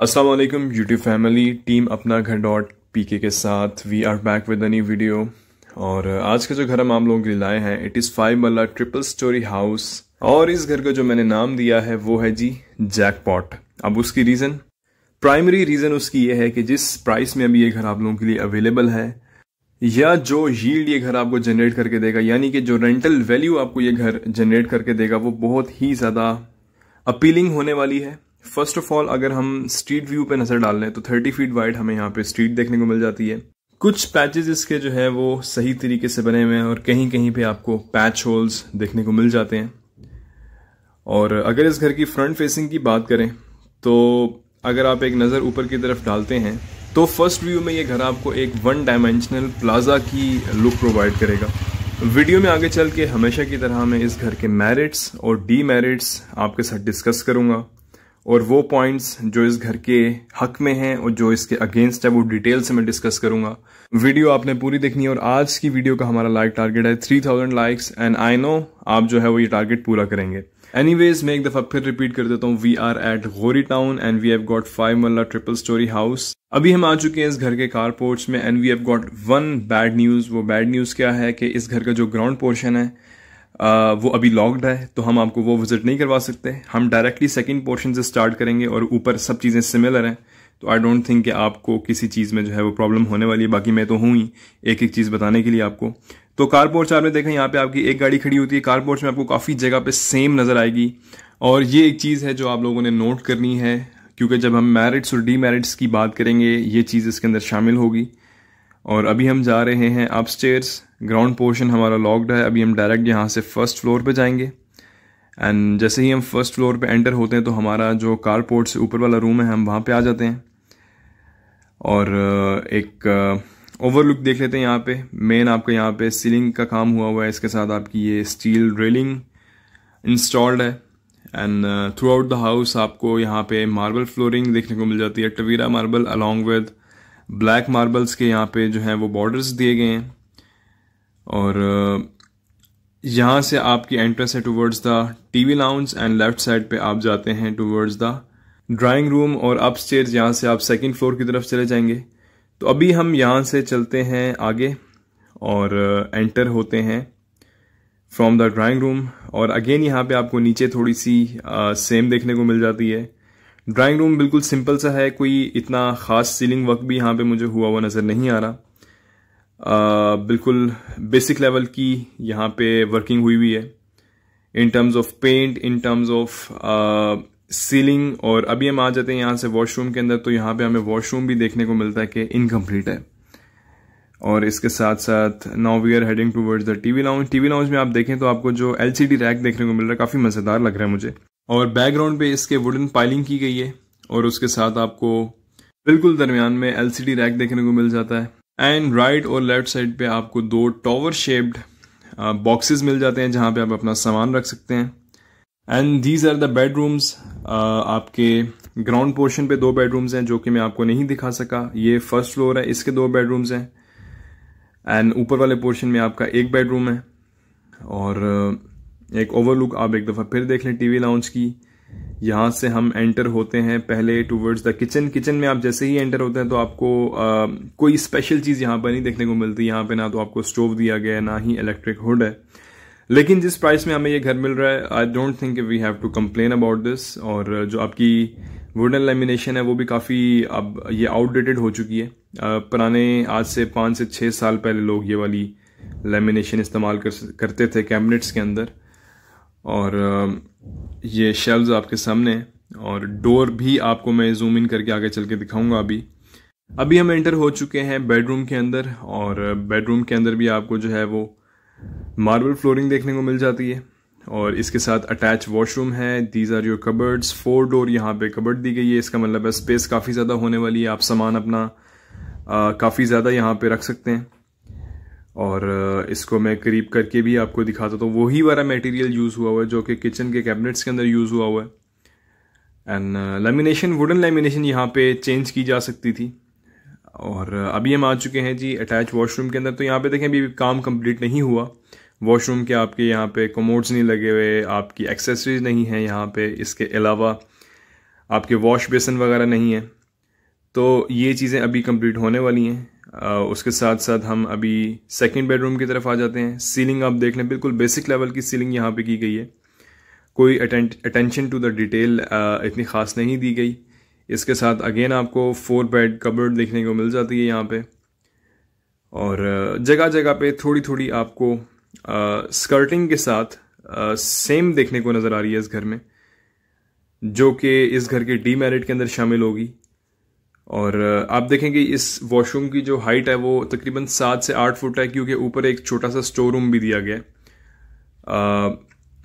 Aslam YouTube family team अपना घर dot P K के साथ we are back with any video और uh, आज का जो घर हम आप लोगों के लिए लाए हैं it is five marla triple storey house और इस घर का जो मैंने नाम दिया है वो है जी जैकपॉट अब उसकी रीज़न प्राइमरी रीज़न उसकी ये है कि जिस प्राइस में अभी ये घर आप लोगों के लिए अवेलेबल है या जो यील्ड ये घर आपको जनरेट करके देगा यानी कि जो रेंटल वैल्यू आपको ये घर जनरेट करके देगा वो बहुत ही ज़्यादा अपीलिंग होने वाली है फर्स्ट ऑफ ऑल अगर हम स्ट्रीट व्यू पे नज़र डाल लें तो थर्टी फीट वाइड हमें यहाँ पे स्ट्रीट देखने को मिल जाती है कुछ पैचेज इसके जो है वो सही तरीके से बने हुए हैं और कहीं कहीं पे आपको पैच होल्स देखने को मिल जाते हैं और अगर इस घर की फ्रंट फेसिंग की बात करें तो अगर आप एक नज़र ऊपर की तरफ डालते हैं तो फर्स्ट व्यू में ये घर आपको एक वन डायमेंशनल प्लाजा की लुक प्रोवाइड करेगा वीडियो में आगे चल के हमेशा की तरह मैं इस घर के मेरिट्स और डी आपके साथ डिस्कस करूँगा और वो पॉइंट्स जो इस घर के हक में हैं और जो इसके अगेंस्ट है वो डिटेल से मैं डिस्कस करूंगा वीडियो आपने पूरी देखनी है और आज की वीडियो का हमारा लाइक टारगेट है three thousand likes and I know आप जो है वो ये टारगेट पूरा करेंगे एनीवेज मैं एक दफा फिर रिपीट कर देता हूँ we are at Ghauri town and we have got five marla triple storey house अभी हम आ चुके हैं इस घर के कार पोर्च में and we have got one bad news वो बैड न्यूज क्या है कि इस घर का जो ग्राउंड पोर्शन है आ, वो अभी लॉक्ड है तो हम आपको वो विजिट नहीं करवा सकते हम डायरेक्टली सेकेंड पोर्शन से स्टार्ट करेंगे और ऊपर सब चीज़ें सिमिलर हैं तो आई डोंट थिंक कि आपको किसी चीज़ में जो है वो प्रॉब्लम होने वाली है बाकी मैं तो हूँ ही एक एक चीज़ बताने के लिए आपको तो कार पोर्च आपने देखा यहाँ पे आपकी एक गाड़ी खड़ी होती है कार पोर्च में आपको काफ़ी जगह पे सेम नज़र आएगी और ये एक चीज़ है जो आप लोगों ने नोट करनी है क्योंकि जब हम मैरिट्स और डी मैरिट्स की बात करेंगे ये चीज़ इसके अंदर शामिल होगी और अभी हम जा रहे हैं अप ग्राउंड पोर्शन हमारा लॉक्ड है अभी हम डायरेक्ट यहाँ से फर्स्ट फ्लोर पे जाएंगे एंड जैसे ही हम फर्स्ट फ्लोर पे एंटर होते हैं तो हमारा जो कारपोर्ट से ऊपर वाला रूम है हम वहाँ पे आ जाते हैं और uh, एक ओवरलुक uh, देख लेते हैं यहाँ पे मेन आपका यहाँ पे सीलिंग का काम हुआ हुआ है इसके साथ आपकी ये स्टील रेलिंग इंस्टॉल्ड है and throughout the house आपको यहाँ पे मार्बल फ्लोरिंग देखने को मिल जाती है टवीरा marble along with black marbles के यहाँ पे जो हैं वो बॉर्डर्स दिए गए हैं और यहाँ से आपकी एंट्रेंस है towards the TV lounge and left side पे आप जाते हैं टूवर्ड्स द ड्राइंग रूम और अप स्टेयर यहाँ से आप सेकेंड फ्लोर की तरफ चले जाएंगे तो अभी हम यहाँ से चलते हैं आगे और एंटर होते हैं फ्रॉम द ड्राइंग रूम और अगेन यहाँ पे आपको नीचे थोड़ी सी सेम देखने को मिल जाती है ड्राइंग रूम बिल्कुल सिंपल सा है कोई इतना ख़ास सीलिंग वर्क भी यहाँ पे मुझे हुआ हुआ नज़र नहीं आ रहा आ, बिल्कुल बेसिक लेवल की यहाँ पे वर्किंग हुई हुई है in terms of paint in terms of ceiling और अभी हम आ जाते हैं यहाँ से वॉशरूम के अंदर तो यहाँ पे हमें वॉशरूम भी देखने को मिलता है कि इनकम्प्लीट है और इसके साथ साथ now we are heading towards the TV lounge TV lounge में आप देखें तो आपको जो एलसीडी रैक देखने को मिल रहा है काफ़ी मज़ेदार लग रहा है मुझे और बैकग्राउंड पे इसके वुडन पाइलिंग की गई है और उसके साथ आपको बिल्कुल दरमियान में एल रैक देखने को मिल जाता है एंड राइट और लेफ्ट साइड पे आपको दो टॉवर शेप्ड बॉक्सेस मिल जाते हैं जहाँ पे आप अपना सामान रख सकते हैं and these are the bedrooms आपके ग्राउंड पोर्शन पे दो बेडरूम्स हैं जो कि मैं आपको नहीं दिखा सका ये फर्स्ट फ्लोर है इसके दो बेडरूम्स हैं एंड ऊपर वाले पोर्शन में आपका एक बेडरूम है और एक ओवरलुक आप एक दफ़ा फिर देख लें टीवी लाउंज की यहाँ से हम एंटर होते हैं पहले टूवर्ड्स द किचन किचन में आप जैसे ही एंटर होते हैं तो आपको आ, कोई स्पेशल चीज़ यहाँ पर नहीं देखने को मिलती यहाँ पे ना तो आपको स्टोव दिया गया है ना ही इलेक्ट्रिक हुड है लेकिन जिस प्राइस में हमें ये घर मिल रहा है I don't think we have to complain about this और जो आपकी वुडन लेमिनेशन है वो भी काफ़ी अब ये आउटडेटेड हो चुकी है पुराने आज से पाँच से छः साल पहले लोग ये वाली लेमिनेशन इस्तेमाल कर, करते थे कैबिनेट्स के अंदर और ये शेल्व्स आपके सामने हैं और डोर भी आपको मैं जूम इन करके आगे चल के दिखाऊंगा अभी अभी हम एंटर हो चुके हैं बेडरूम के अंदर और बेडरूम के अंदर भी आपको जो है वो मार्बल फ्लोरिंग देखने को मिल जाती है और इसके साथ अटैच वॉशरूम है these are your cupboards four door यहाँ पे कबर्ड दी गई है इसका मतलब है स्पेस काफ़ी ज़्यादा होने वाली है आप सामान अपना काफ़ी ज़्यादा यहाँ पे रख सकते हैं और इसको मैं करीब करके भी आपको दिखाता हूँ तो वही वाला मटेरियल यूज़ हुआ हुआ है जो कि किचन के कैबिनेट्स के अंदर यूज़ हुआ हुआ है एंड लेमिनेशन वुडन लेमिनेशन यहाँ पे चेंज की जा सकती थी और अभी हम आ चुके हैं जी अटैच वॉशरूम के अंदर तो यहाँ पे देखें अभी काम कंप्लीट नहीं हुआ वॉशरूम के आपके यहाँ पे कमोड्स नहीं लगे हुए आपकी एक्सेसरीज नहीं है यहाँ पे इसके अलावा आपके वॉश बेसन वगैरह नहीं है तो ये चीज़ें अभी कंप्लीट होने वाली हैं उसके साथ साथ हम अभी सेकंड बेडरूम की तरफ आ जाते हैं सीलिंग आप देख लें बिल्कुल बेसिक लेवल की सीलिंग यहाँ पे की गई है कोई अटेंशन टू द डिटेल इतनी ख़ास नहीं दी गई इसके साथ अगेन आपको फोर बेड कबर्ड देखने को मिल जाती है यहाँ पे और जगह जगह पे थोड़ी थोड़ी आपको आ, स्कर्टिंग के साथ आ, सेम देखने को नज़र आ रही है इस घर में जो कि इस घर के डीमेरिट के अंदर शामिल होगी और आप देखेंगे इस वॉशरूम की जो हाइट है वो तकरीबन सात से आठ फुट है क्योंकि ऊपर एक छोटा सा स्टोर रूम भी दिया गया है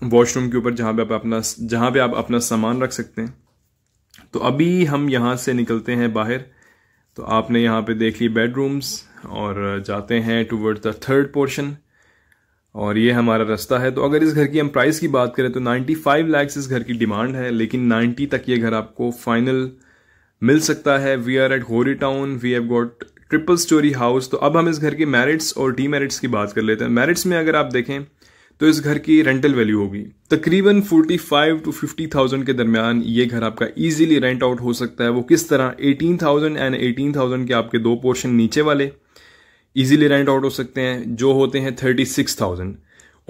वॉशरूम के ऊपर जहाँ पे आप अपना जहाँ पे आप अपना सामान रख सकते हैं तो अभी हम यहाँ से निकलते हैं बाहर तो आपने यहाँ पे देख ली बेडरूम्स और जाते हैं टूवर्ड द थर्ड पोर्शन और ये हमारा रास्ता है तो अगर इस घर की हम प्राइस की बात करें तो नाइन्टी फाइव इस घर की डिमांड है लेकिन नाइन्टी तक ये घर आपको फाइनल मिल सकता है वी आर एट होरी town we have got triple storey house तो अब हम इस घर के मेरिट्स और डी मेरिट्स की बात कर लेते हैं मेरिट्स में अगर आप देखें तो इस घर की रेंटल वैल्यू होगी तकरीबन forty five to fifty thousand के दरमियान ये घर आपका इजीली रेंट आउट हो सकता है वो किस तरह eighteen thousand and eighteen thousand के आपके दो पोर्शन नीचे वाले इजीली रेंट आउट हो सकते हैं जो होते हैं थर्टी सिक्स थाउजेंड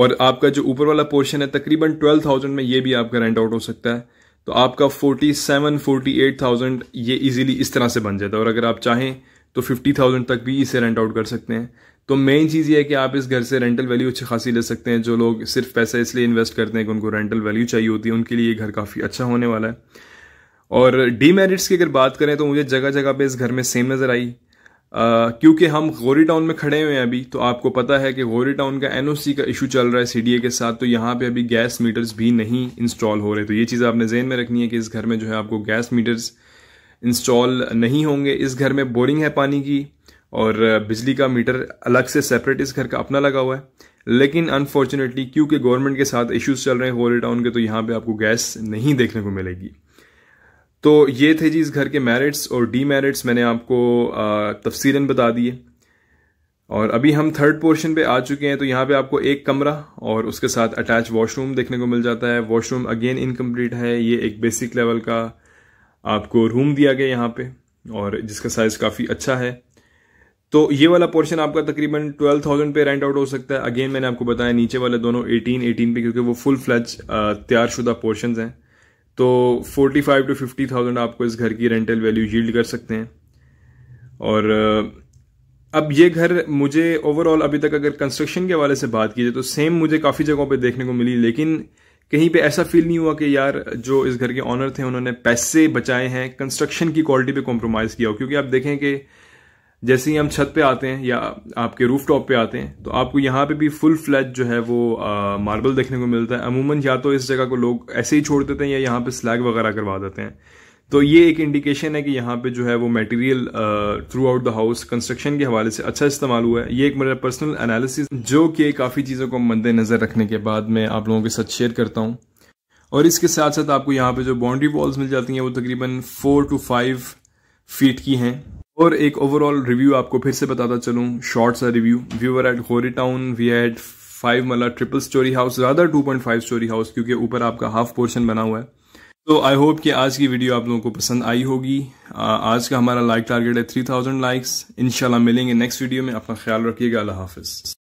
और आपका जो ऊपर वाला पोर्शन है तकरीबन ट्वेल्व थाउजेंड में ये भी आपका रेंट आउट हो सकता है तो आपका forty seven forty eight thousand ये इजीली इस तरह से बन जाता है और अगर आप चाहें तो फिफ्टी थाउजेंड तक भी इसे रेंट आउट कर सकते हैं तो मेन चीज़ ये है कि आप इस घर से रेंटल वैल्यू अच्छी खासी ले सकते हैं जो लोग सिर्फ पैसा इसलिए इन्वेस्ट करते हैं कि उनको रेंटल वैल्यू चाहिए होती है उनके लिए ये घर काफ़ी अच्छा होने वाला है और डीमेरिट्स की अगर बात करें तो मुझे जगह जगह पर इस घर में सेम नज़र आई क्योंकि हम गोरी टाउन में खड़े हुए हैं अभी तो आपको पता है कि गोरी टाउन का एनओसी का इशू चल रहा है सीडीए के साथ तो यहाँ पे अभी गैस मीटर्स भी नहीं इंस्टॉल हो रहे तो ये चीज़ आपने जहन में रखनी है कि इस घर में जो है आपको गैस मीटर्स इंस्टॉल नहीं होंगे इस घर में बोरिंग है पानी की और बिजली का मीटर अलग से सेपरेट इस घर का अपना लगा हुआ है लेकिन अनफॉर्चुनेटली क्योंकि गवर्नमेंट के साथ इश्यूज चल रहे हैं होली टाउन के तो यहाँ पे आपको गैस नहीं देखने को मिलेगी तो ये थे जी इस घर के मेरिट्स और डी मेरिट्स मैंने आपको तफसीला बता दिए और अभी हम थर्ड पोर्शन पे आ चुके हैं तो यहाँ पे आपको एक कमरा और उसके साथ अटैच वॉशरूम देखने को मिल जाता है वॉशरूम अगेन इनकम्प्लीट है ये एक बेसिक लेवल का आपको रूम दिया गया यहाँ पे और जिसका साइज़ काफ़ी अच्छा है तो ये वाला पोर्शन आपका तकरीबन ट्वेल्व थाउजेंड पे रेंट आउट हो सकता है अगेन मैंने आपको बताया नीचे वाले दोनों एटीन एटीन पे क्योंकि वो फुल फ्लैच तैयारशुदा पोर्शन हैं तो 45 टू 50 थाउजेंड आपको इस घर की रेंटल वैल्यू यील्ड कर सकते हैं और अब ये घर मुझे ओवरऑल अभी तक अगर कंस्ट्रक्शन के हवाले से बात की जाए तो सेम मुझे काफ़ी जगहों पे देखने को मिली लेकिन कहीं पे ऐसा फील नहीं हुआ कि यार जो इस घर के ऑनर थे उन्होंने पैसे बचाए हैं कंस्ट्रक्शन की क्वालिटी पे कॉम्प्रोमाइज़ किया हो क्योंकि आप देखें कि जैसे ही हम छत पे आते हैं या आपके रूफ टॉप पे आते हैं तो आपको यहाँ पे भी फुल फ्लैट जो है वो मार्बल देखने को मिलता है अमूमन या तो इस जगह को लोग ऐसे ही छोड़ देते हैं या यहाँ पे स्लैग वगैरह करवा देते हैं तो ये एक इंडिकेशन है कि यहाँ पे जो है वो material throughout the house construction के हवाले से अच्छा इस्तेमाल हुआ है ये एक मेरा पर्सनल एनालिसिस जो कि काफ़ी चीज़ों को मद्देनजर रखने के बाद मैं आप लोगों के साथ शेयर करता हूँ और इसके साथ साथ आपको यहाँ पे जो बाउंड्री वॉल्स मिल जाती हैं वो तकरीबन फोर टू फाइव फीट की हैं और एक ओवरऑल रिव्यू आपको फिर से बताता चलूं शॉर्ट सा रिव्यू व्यूअर एट होरी टाउन वी एट फाइव मला ट्रिपल स्टोरी हाउस ज़्यादा two point five storey house क्योंकि ऊपर आपका हाफ पोर्शन बना हुआ है तो आई होप कि आज की वीडियो आप लोगों को पसंद आई होगी आज का हमारा लाइक टारगेट है थ्री थाउजेंड लाइक्स इनशाला मिलेंगे नेक्स्ट वीडियो में अपना ख्याल रखिएगा अल्लाह हाफिज़